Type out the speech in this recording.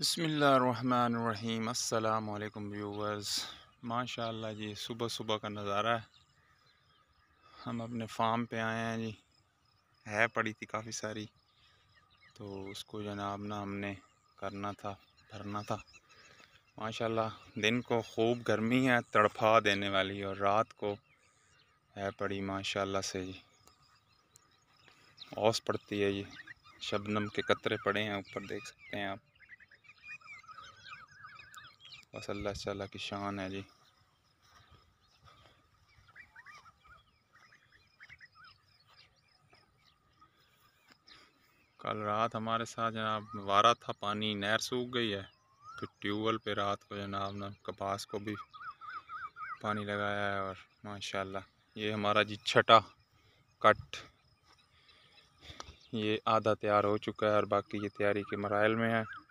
बसमीम् अल्लाम व्यूवर्स माशाल्लाह जी सुबह सुबह का नज़ारा है हम अपने फार्म पे आए हैं जी है पड़ी थी काफ़ी सारी तो उसको जनाब ना हमने करना था भरना था माशाल्लाह दिन को खूब गर्मी है तड़फा देने वाली और रात को है पड़ी माशाल्लाह से जी औस पड़ती है जी शबनम के कतरे पड़े हैं ऊपर देख सकते हैं आप बस अल्लाह से अल्लाह की शान है जी कल रात हमारे साथ जनाब वारा था पानी नहर सूख गई है तो ट्यूबवेल पे रात को जनाब ने कपास को भी पानी लगाया है और माशाल्लाह ये हमारा जी छठा कट ये आधा तैयार हो चुका है और बाकी ये तैयारी के मराइल में है